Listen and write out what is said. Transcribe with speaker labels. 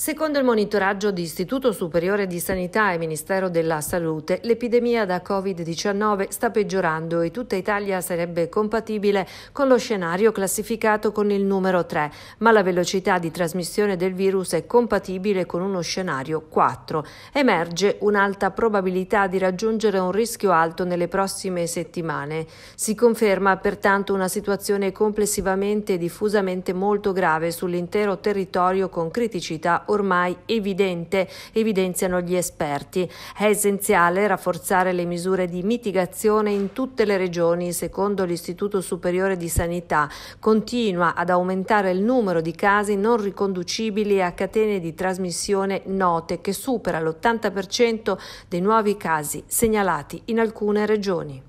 Speaker 1: Secondo il monitoraggio di Istituto Superiore di Sanità e Ministero della Salute, l'epidemia da Covid-19 sta peggiorando e tutta Italia sarebbe compatibile con lo scenario classificato con il numero 3, ma la velocità di trasmissione del virus è compatibile con uno scenario 4. Emerge un'alta probabilità di raggiungere un rischio alto nelle prossime settimane. Si conferma pertanto una situazione complessivamente e diffusamente molto grave sull'intero territorio con criticità ormai evidente, evidenziano gli esperti. È essenziale rafforzare le misure di mitigazione in tutte le regioni, secondo l'Istituto Superiore di Sanità. Continua ad aumentare il numero di casi non riconducibili a catene di trasmissione note, che supera l'80% dei nuovi casi segnalati in alcune regioni.